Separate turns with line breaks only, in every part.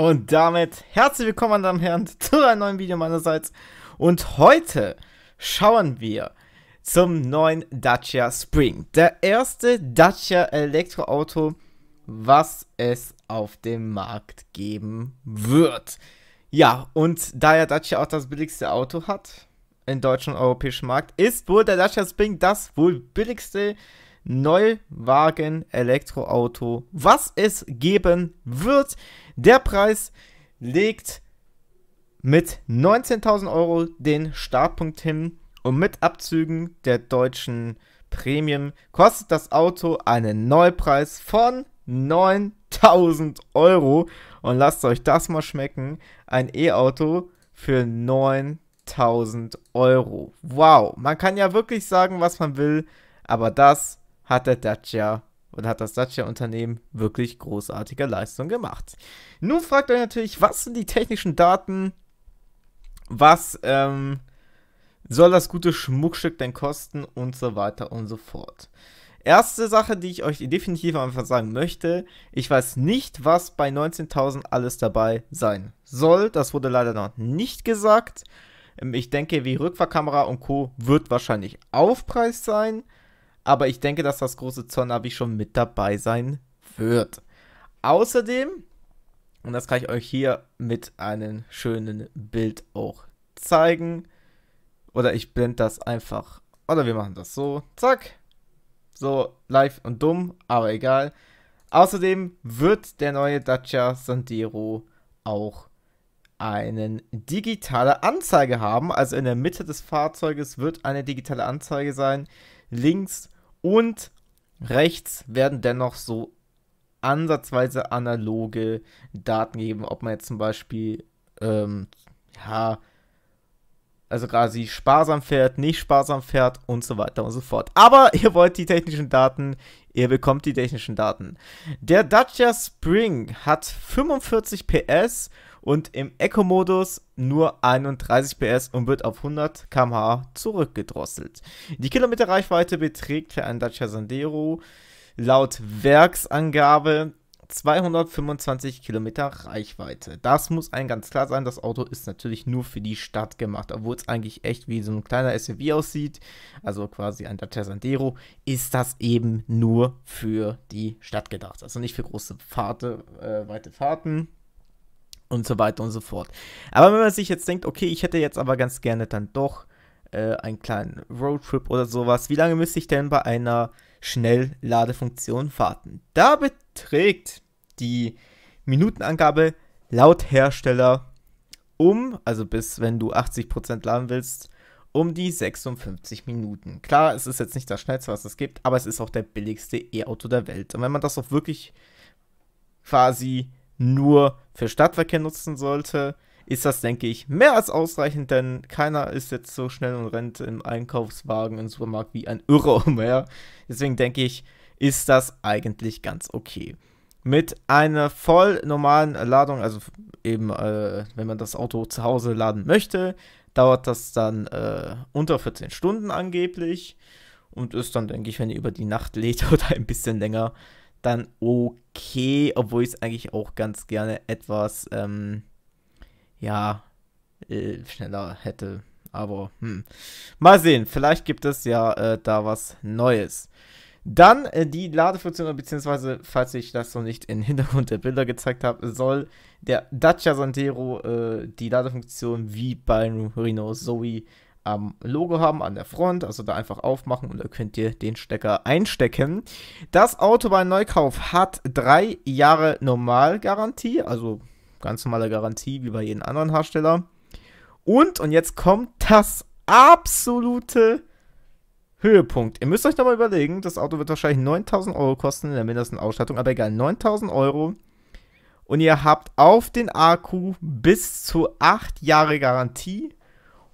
Und damit herzlich willkommen, meine Damen und Herren, zu einem neuen Video meinerseits. Und heute schauen wir zum neuen Dacia Spring. Der erste Dacia Elektroauto, was es auf dem Markt geben wird. Ja, und da ja Dacia auch das billigste Auto hat, im deutschen und europäischen Markt, ist wohl der Dacia Spring das wohl billigste Auto Neuwagen Elektroauto, was es geben wird. Der Preis legt mit 19.000 Euro den Startpunkt hin und mit Abzügen der deutschen Premium kostet das Auto einen Neupreis von 9.000 Euro. Und lasst euch das mal schmecken. Ein E-Auto für 9.000 Euro. Wow, man kann ja wirklich sagen, was man will, aber das ist hat der Dacia oder hat das Dacia-Unternehmen wirklich großartige Leistung gemacht. Nun fragt euch natürlich, was sind die technischen Daten? Was ähm, soll das gute Schmuckstück denn kosten und so weiter und so fort? Erste Sache, die ich euch definitiv am Anfang sagen möchte, ich weiß nicht, was bei 19.000 alles dabei sein soll. Das wurde leider noch nicht gesagt. Ähm, ich denke, wie Rückfahrkamera und Co. wird wahrscheinlich Aufpreis sein aber ich denke, dass das große Zonabi schon mit dabei sein wird. Außerdem, und das kann ich euch hier mit einem schönen Bild auch zeigen, oder ich blende das einfach, oder wir machen das so, zack, so live und dumm, aber egal. Außerdem wird der neue Dacia Sandero auch eine digitale Anzeige haben. Also in der Mitte des Fahrzeuges wird eine digitale Anzeige sein, links und rechts werden dennoch so ansatzweise analoge Daten gegeben, ob man jetzt zum Beispiel, ähm, ja, also quasi sparsam fährt, nicht sparsam fährt und so weiter und so fort. Aber ihr wollt die technischen Daten, ihr bekommt die technischen Daten. Der Dacia Spring hat 45 PS und und im Eco-Modus nur 31 PS und wird auf 100 km/h zurückgedrosselt. Die Kilometerreichweite beträgt für einen Dacia Sandero laut Werksangabe 225 Kilometer Reichweite. Das muss ein ganz klar sein. Das Auto ist natürlich nur für die Stadt gemacht, obwohl es eigentlich echt wie so ein kleiner SUV aussieht, also quasi ein Dacia Sandero, ist das eben nur für die Stadt gedacht. Also nicht für große Fahrte, äh, weite Fahrten und so weiter und so fort. Aber wenn man sich jetzt denkt, okay, ich hätte jetzt aber ganz gerne dann doch äh, einen kleinen Roadtrip oder sowas, wie lange müsste ich denn bei einer Schnellladefunktion warten? Da beträgt die Minutenangabe laut Hersteller um, also bis wenn du 80% laden willst, um die 56 Minuten. Klar, es ist jetzt nicht das schnellste, was es gibt, aber es ist auch der billigste E-Auto der Welt. Und wenn man das auch wirklich quasi nur für Stadtverkehr nutzen sollte, ist das, denke ich, mehr als ausreichend, denn keiner ist jetzt so schnell und rennt im Einkaufswagen im Supermarkt wie ein Irrer umher. Deswegen denke ich, ist das eigentlich ganz okay. Mit einer voll normalen Ladung, also eben, äh, wenn man das Auto zu Hause laden möchte, dauert das dann äh, unter 14 Stunden angeblich und ist dann, denke ich, wenn ihr über die Nacht lädt oder ein bisschen länger, dann okay, obwohl ich es eigentlich auch ganz gerne etwas, ähm, ja, äh, schneller hätte. Aber, hm. Mal sehen, vielleicht gibt es ja äh, da was Neues. Dann äh, die Ladefunktion, beziehungsweise, falls ich das noch nicht im Hintergrund der Bilder gezeigt habe, soll der Dacia Santero äh, die Ladefunktion wie bei Renault Zoe am Logo haben, an der Front. Also da einfach aufmachen und da könnt ihr den Stecker einstecken. Das Auto bei Neukauf hat drei Jahre Normalgarantie, also ganz normale Garantie wie bei jedem anderen Hersteller. Und, und jetzt kommt das absolute Höhepunkt. Ihr müsst euch da mal überlegen, das Auto wird wahrscheinlich 9000 Euro kosten in der mindesten Ausstattung, aber egal, 9000 Euro. Und ihr habt auf den Akku bis zu 8 Jahre Garantie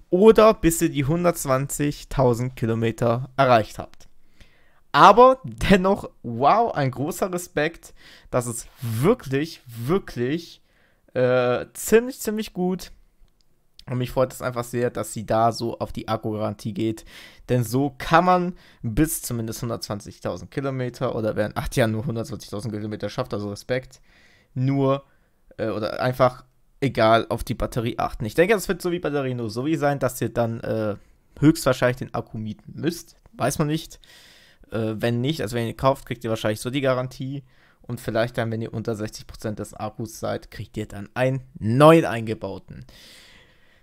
oder bis ihr die 120.000 Kilometer erreicht habt. Aber dennoch, wow, ein großer Respekt. Das ist wirklich, wirklich äh, ziemlich, ziemlich gut. Und mich freut es einfach sehr, dass sie da so auf die Akkugarantie geht. Denn so kann man bis zumindest 120.000 Kilometer oder werden, ach ja, nur 120.000 Kilometer schafft, also Respekt, nur äh, oder einfach egal auf die Batterie achten. Ich denke, das wird so wie Batterie nur so wie sein, dass ihr dann äh, höchstwahrscheinlich den Akku mieten müsst. Weiß man nicht. Äh, wenn nicht, also wenn ihr kauft, kriegt ihr wahrscheinlich so die Garantie. Und vielleicht dann, wenn ihr unter 60% des Akkus seid, kriegt ihr dann einen neuen eingebauten.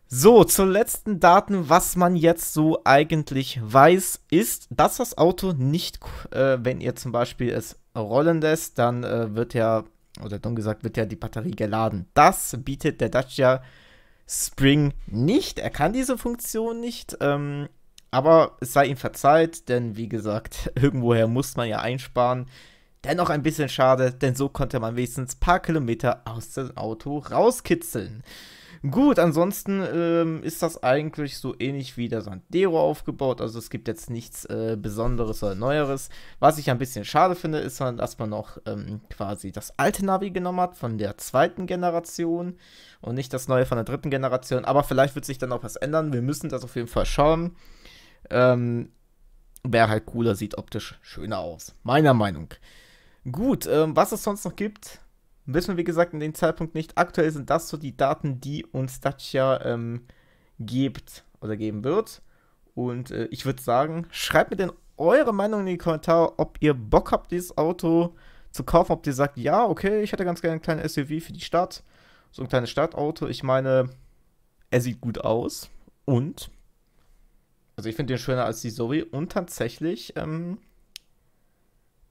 So, zur letzten Daten, was man jetzt so eigentlich weiß, ist, dass das Auto nicht, äh, wenn ihr zum Beispiel es rollen lässt, dann äh, wird ja oder dumm gesagt, wird ja die Batterie geladen. Das bietet der Dacia Spring nicht. Er kann diese Funktion nicht, ähm, aber es sei ihm verzeiht, denn wie gesagt, irgendwoher muss man ja einsparen. Dennoch ein bisschen schade, denn so konnte man wenigstens ein paar Kilometer aus dem Auto rauskitzeln. Gut, ansonsten ähm, ist das eigentlich so ähnlich wie der Sandero aufgebaut. Also es gibt jetzt nichts äh, Besonderes oder Neueres. Was ich ein bisschen schade finde, ist, dass man noch ähm, quasi das alte Navi genommen hat von der zweiten Generation und nicht das neue von der dritten Generation. Aber vielleicht wird sich dann auch was ändern. Wir müssen das auf jeden Fall schauen. Ähm, Wäre halt cooler, sieht optisch schöner aus. Meiner Meinung nach. Gut, ähm, was es sonst noch gibt, wissen wir wie gesagt in dem Zeitpunkt nicht. Aktuell sind das so die Daten, die uns Dacia ähm, gibt oder geben wird. Und äh, ich würde sagen, schreibt mir denn eure Meinung in die Kommentare, ob ihr Bock habt, dieses Auto zu kaufen, ob ihr sagt, ja, okay, ich hätte ganz gerne ein kleines SUV für die Stadt. So ein kleines Stadtauto. Ich meine, er sieht gut aus und also ich finde den schöner als die Zoe und tatsächlich ähm,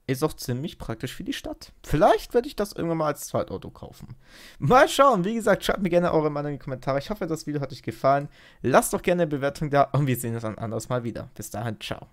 ist auch ziemlich praktisch für die Stadt. Vielleicht werde ich das irgendwann mal als Zweitauto kaufen. Mal schauen. Wie gesagt, schreibt mir gerne eure Meinung in die Kommentare. Ich hoffe, das Video hat euch gefallen. Lasst doch gerne eine Bewertung da und wir sehen uns ein anderes Mal wieder. Bis dahin, ciao.